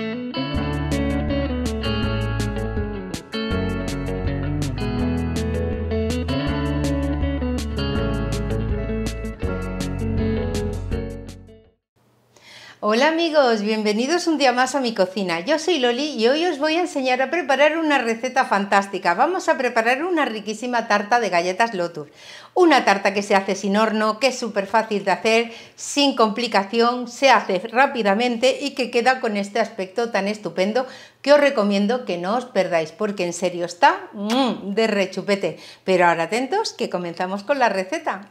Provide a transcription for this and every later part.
Música Hola amigos, bienvenidos un día más a mi cocina. Yo soy Loli y hoy os voy a enseñar a preparar una receta fantástica. Vamos a preparar una riquísima tarta de galletas Lotus. Una tarta que se hace sin horno, que es súper fácil de hacer, sin complicación, se hace rápidamente y que queda con este aspecto tan estupendo que os recomiendo que no os perdáis porque en serio está mm, de rechupete. Pero ahora atentos que comenzamos con la receta.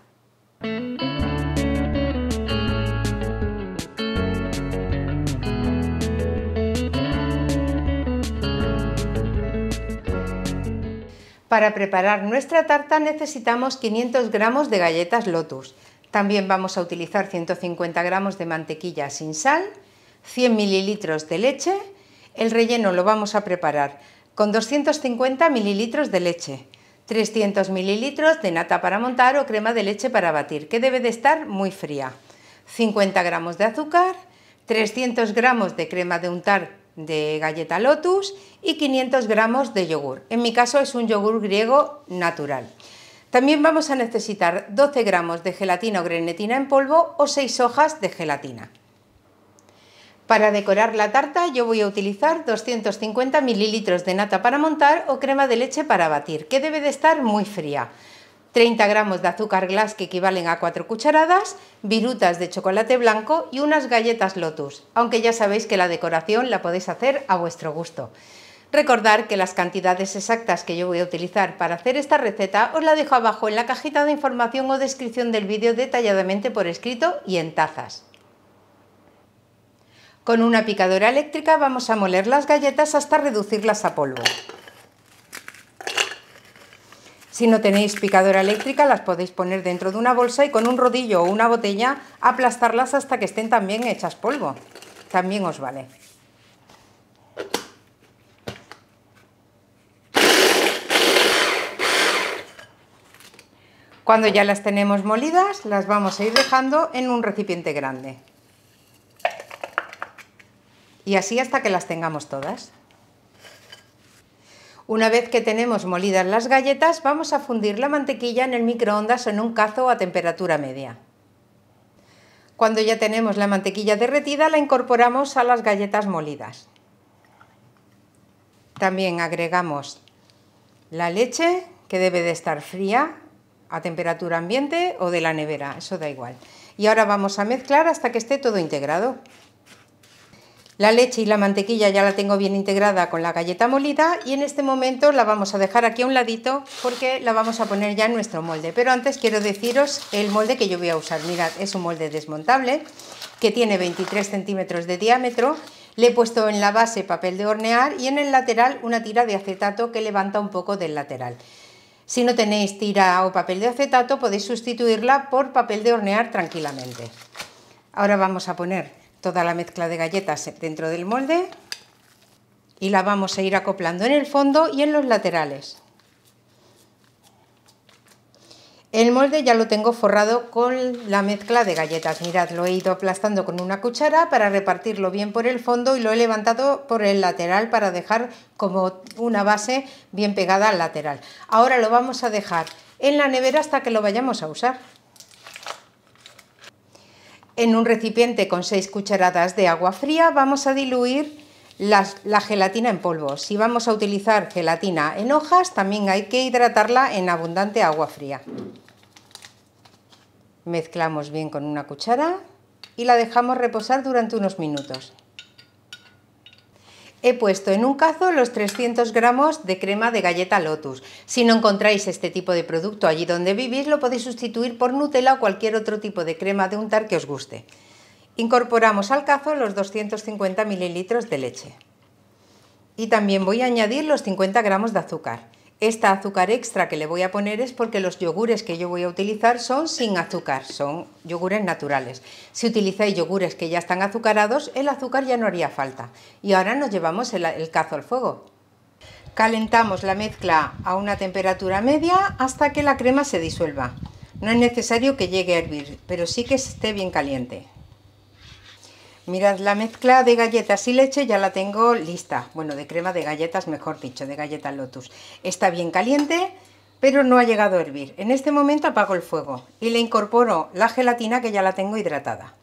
Para preparar nuestra tarta necesitamos 500 gramos de galletas Lotus. También vamos a utilizar 150 gramos de mantequilla sin sal, 100 mililitros de leche. El relleno lo vamos a preparar con 250 mililitros de leche, 300 mililitros de nata para montar o crema de leche para batir, que debe de estar muy fría, 50 gramos de azúcar, 300 gramos de crema de untar de galleta lotus y 500 gramos de yogur. En mi caso es un yogur griego natural. También vamos a necesitar 12 gramos de gelatina o grenetina en polvo o 6 hojas de gelatina. Para decorar la tarta yo voy a utilizar 250 mililitros de nata para montar o crema de leche para batir, que debe de estar muy fría. 30 gramos de azúcar glass que equivalen a 4 cucharadas, virutas de chocolate blanco y unas galletas lotus, aunque ya sabéis que la decoración la podéis hacer a vuestro gusto. Recordar que las cantidades exactas que yo voy a utilizar para hacer esta receta os la dejo abajo en la cajita de información o descripción del vídeo detalladamente por escrito y en tazas. Con una picadora eléctrica vamos a moler las galletas hasta reducirlas a polvo. Si no tenéis picadora eléctrica, las podéis poner dentro de una bolsa y con un rodillo o una botella aplastarlas hasta que estén también hechas polvo. También os vale. Cuando ya las tenemos molidas, las vamos a ir dejando en un recipiente grande. Y así hasta que las tengamos todas. Una vez que tenemos molidas las galletas, vamos a fundir la mantequilla en el microondas en un cazo a temperatura media. Cuando ya tenemos la mantequilla derretida, la incorporamos a las galletas molidas. También agregamos la leche, que debe de estar fría, a temperatura ambiente o de la nevera, eso da igual. Y ahora vamos a mezclar hasta que esté todo integrado. La leche y la mantequilla ya la tengo bien integrada con la galleta molida y en este momento la vamos a dejar aquí a un ladito porque la vamos a poner ya en nuestro molde. Pero antes quiero deciros el molde que yo voy a usar. Mirad, es un molde desmontable que tiene 23 centímetros de diámetro. Le he puesto en la base papel de hornear y en el lateral una tira de acetato que levanta un poco del lateral. Si no tenéis tira o papel de acetato podéis sustituirla por papel de hornear tranquilamente. Ahora vamos a poner toda la mezcla de galletas dentro del molde y la vamos a ir acoplando en el fondo y en los laterales. El molde ya lo tengo forrado con la mezcla de galletas. Mirad, lo he ido aplastando con una cuchara para repartirlo bien por el fondo y lo he levantado por el lateral para dejar como una base bien pegada al lateral. Ahora lo vamos a dejar en la nevera hasta que lo vayamos a usar. En un recipiente con 6 cucharadas de agua fría vamos a diluir la, la, gelatina en polvo. Si vamos a utilizar gelatina en hojas, también hay que hidratarla en abundante agua fría. Mezclamos bien con una cuchara y la dejamos reposar durante unos minutos. He puesto en un cazo los 300 gramos de crema de galleta Lotus. Si no encontráis este tipo de producto allí donde vivís, lo podéis sustituir por Nutella o cualquier otro tipo de crema de untar que os guste. Incorporamos al cazo los 250 mililitros de leche. Y también voy a añadir los 50 gramos de azúcar. Esta azúcar extra que le voy a poner es porque los yogures que yo voy a utilizar son sin azúcar, son yogures naturales. Si utilizáis yogures que ya están azucarados, el azúcar ya no haría falta. Y ahora nos llevamos el, cazo al fuego. Calentamos la mezcla a una temperatura media hasta que la crema se disuelva. No es necesario que llegue a hervir, pero sí que esté bien caliente. Mirad, la mezcla de galletas y leche ya la tengo lista. Bueno, de crema de galletas, mejor dicho, de galletas Lotus. Está bien caliente, pero no ha llegado a hervir. En este momento apago el fuego y le incorporo la gelatina que ya la tengo hidratada.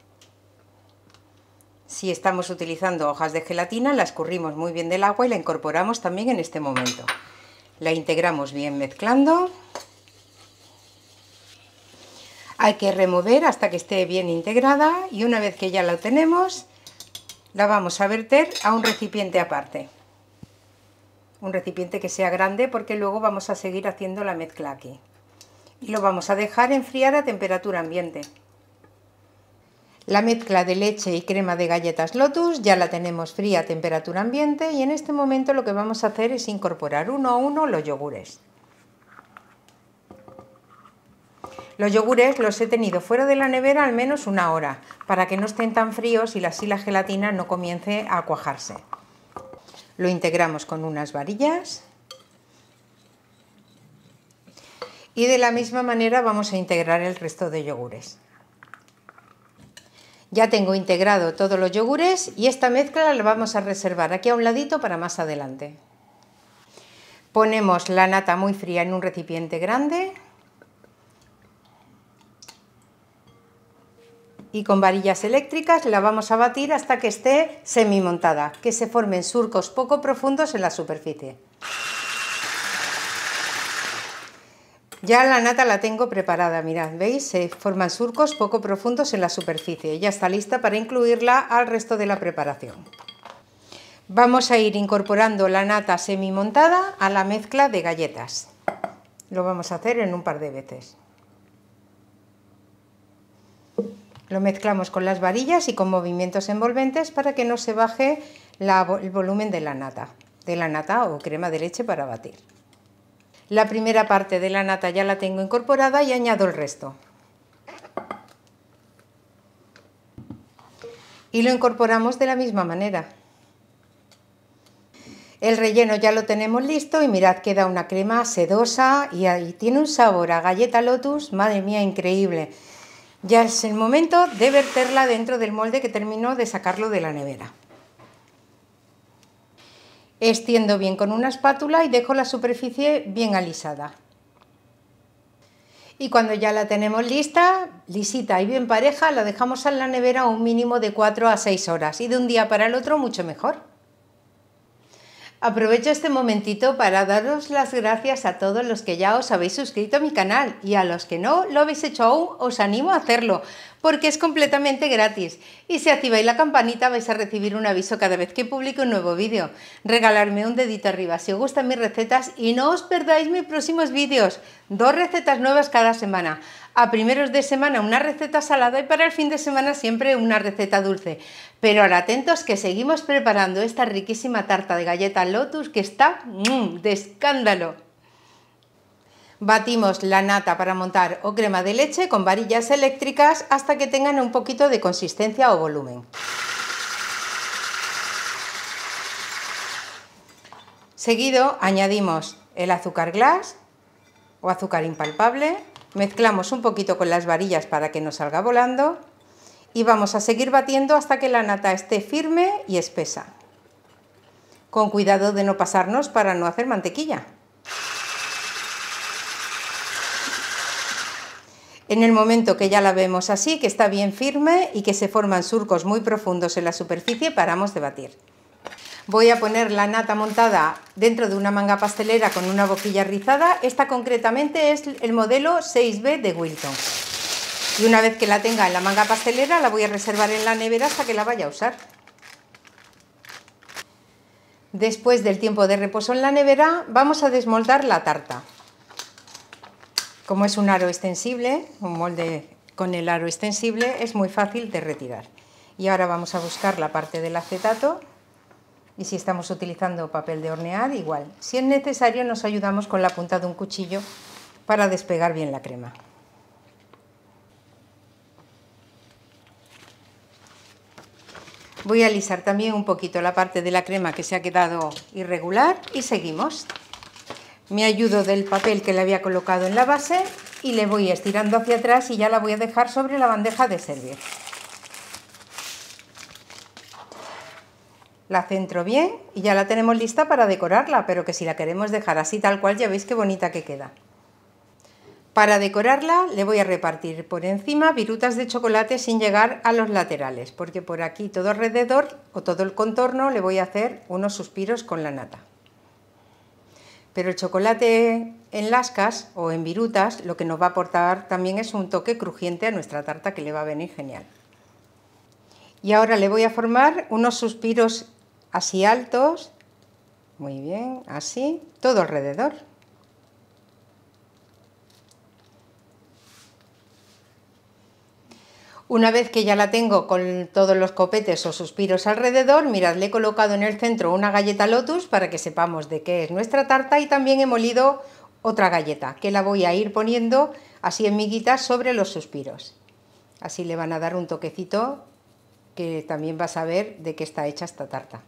Si estamos utilizando hojas de gelatina, la escurrimos muy bien del agua y la incorporamos también en este momento. La integramos bien mezclando. Hay que remover hasta que esté bien integrada y una vez que ya la tenemos, la vamos a verter a un recipiente aparte. Un recipiente que sea grande porque luego vamos a seguir haciendo la mezcla aquí. Y lo vamos a dejar enfriar a temperatura ambiente. La mezcla de leche y crema de galletas Lotus ya la tenemos fría a temperatura ambiente y en este momento lo que vamos a hacer es incorporar uno a uno los yogures. Los yogures los he tenido fuera de la nevera al menos una hora, para que no estén tan fríos y así la gelatina no comience a cuajarse. Lo integramos con unas varillas. Y de la misma manera vamos a integrar el resto de yogures. Ya tengo integrado todos los yogures y esta mezcla la vamos a reservar aquí a un ladito para más adelante. Ponemos la nata muy fría en un recipiente grande y con varillas eléctricas la vamos a batir hasta que esté semimontada, que se formen surcos poco profundos en la superficie. Ya la nata la tengo preparada, mirad, ¿veis? Se forman surcos poco profundos en la superficie. Ya está lista para incluirla al resto de la preparación. Vamos a ir incorporando la nata semi montada a la mezcla de galletas. Lo vamos a hacer en un par de veces. Lo mezclamos con las varillas y con movimientos envolventes para que no se baje el volumen de la nata, de la nata o crema de leche para batir. La primera parte de la nata ya la tengo incorporada y añado el resto. Y lo incorporamos de la misma manera. El relleno ya lo tenemos listo y mirad, queda una crema sedosa y tiene un sabor a galleta lotus, madre mía, increíble. Ya es el momento de verterla dentro del molde que termino de sacarlo de la nevera. Extiendo bien con una espátula y dejo la superficie bien alisada. Y cuando ya la tenemos lista, lisita y bien pareja, la dejamos en la nevera un mínimo de 4 a 6 horas y de un día para el otro mucho mejor. Aprovecho este momentito para daros las gracias a todos los que ya os habéis suscrito a mi canal y a los que no lo habéis hecho aún, os animo a hacerlo porque es completamente gratis y si activáis la campanita vais a recibir un aviso cada vez que publique un nuevo vídeo. Regalarme un dedito arriba si os gustan mis recetas y no os perdáis mis próximos vídeos, dos recetas nuevas cada semana a primeros de semana una receta salada y para el fin de semana siempre una receta dulce. Pero ahora atentos que seguimos preparando esta riquísima tarta de galleta Lotus que está mm, de escándalo. Batimos la nata para montar o crema de leche con varillas eléctricas hasta que tengan un poquito de consistencia o volumen. Seguido añadimos el azúcar glass o azúcar impalpable, Mezclamos un poquito con las varillas para que no salga volando y vamos a seguir batiendo hasta que la nata esté firme y espesa. Con cuidado de no pasarnos para no hacer mantequilla. En el momento que ya la vemos así, que está bien firme y que se forman surcos muy profundos en la superficie, paramos de batir. Voy a poner la nata montada dentro de una manga pastelera con una boquilla rizada. Esta concretamente es el modelo 6B de Wilton. Y una vez que la tenga en la manga pastelera, la voy a reservar en la nevera hasta que la vaya a usar. Después del tiempo de reposo en la nevera, vamos a desmoldar la tarta. Como es un aro extensible, un molde con el aro extensible, es muy fácil de retirar. Y ahora vamos a buscar la parte del acetato y si estamos utilizando papel de hornear, igual. Si es necesario, nos ayudamos con la punta de un cuchillo para despegar bien la crema. Voy a alisar también un poquito la parte de la crema que se ha quedado irregular y seguimos. Me ayudo del papel que le había colocado en la base y le voy estirando hacia atrás y ya la voy a dejar sobre la bandeja de servir. La centro bien y ya la tenemos lista para decorarla, pero que si la queremos dejar así tal cual ya veis qué bonita que queda. Para decorarla le voy a repartir por encima virutas de chocolate sin llegar a los laterales, porque por aquí todo alrededor o todo el contorno le voy a hacer unos suspiros con la nata. Pero el chocolate en lascas o en virutas lo que nos va a aportar también es un toque crujiente a nuestra tarta que le va a venir genial. Y ahora le voy a formar unos suspiros así altos, muy bien, así, todo alrededor. Una vez que ya la tengo con todos los copetes o suspiros alrededor, mirad, le he colocado en el centro una galleta lotus para que sepamos de qué es nuestra tarta y también he molido otra galleta que la voy a ir poniendo así en miguitas sobre los suspiros. Así le van a dar un toquecito que también vas a ver de qué está hecha esta tarta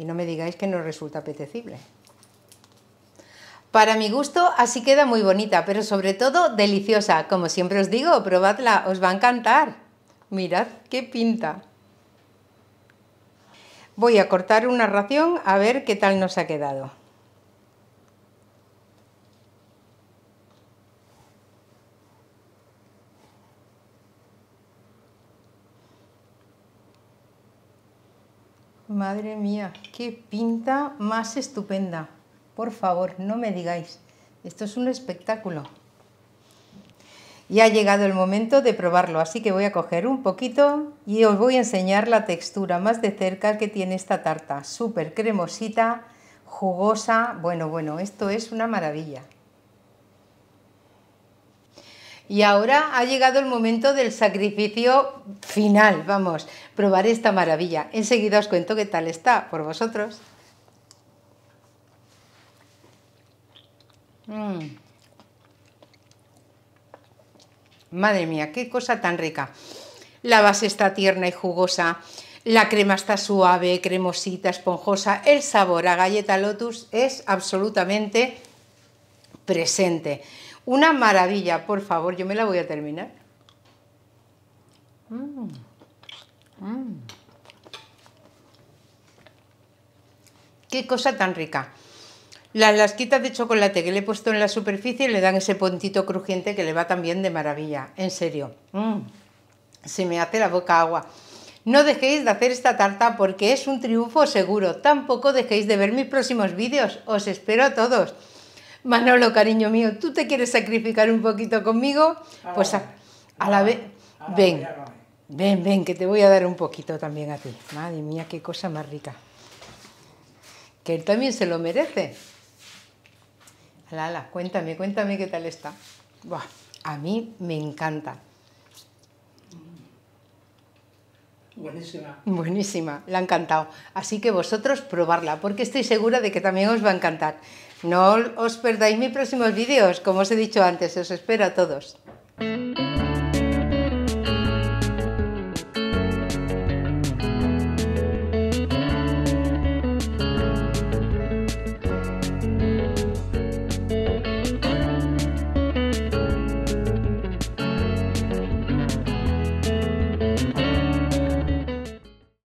y no me digáis que no resulta apetecible. Para mi gusto así queda muy bonita, pero sobre todo deliciosa. Como siempre os digo, probadla, os va a encantar. Mirad qué pinta. Voy a cortar una ración a ver qué tal nos ha quedado. Madre mía, qué pinta más estupenda. Por favor, no me digáis. Esto es un espectáculo. Y ha llegado el momento de probarlo, así que voy a coger un poquito y os voy a enseñar la textura más de cerca que tiene esta tarta. Súper cremosita, jugosa. Bueno, bueno, esto es una maravilla. Y ahora ha llegado el momento del sacrificio final, vamos, probar esta maravilla. Enseguida os cuento qué tal está por vosotros. Mm. Madre mía, qué cosa tan rica. La base está tierna y jugosa, la crema está suave, cremosita, esponjosa, el sabor a galleta lotus es absolutamente presente. Una maravilla, por favor, yo me la voy a terminar. Mm. Mm. Qué cosa tan rica. Las lasquitas de chocolate que le he puesto en la superficie le dan ese puntito crujiente que le va también de maravilla, en serio. Mm. Se me hace la boca agua. No dejéis de hacer esta tarta porque es un triunfo seguro. Tampoco dejéis de ver mis próximos vídeos. Os espero a todos. Manolo, cariño mío, ¿tú te quieres sacrificar un poquito conmigo? Ah, pues a, la ah, vez, ah, ven, ven, ven, que te voy a dar un poquito también a ti. Madre mía, qué cosa más rica. Que él también se lo merece. Lala, cuéntame, cuéntame qué tal está. Buah, a mí me encanta. Buenísima. la ha encantado. Así que vosotros probarla, porque estoy segura de que también os va a encantar. No os perdáis mis próximos vídeos, como os he dicho antes, os espero a todos.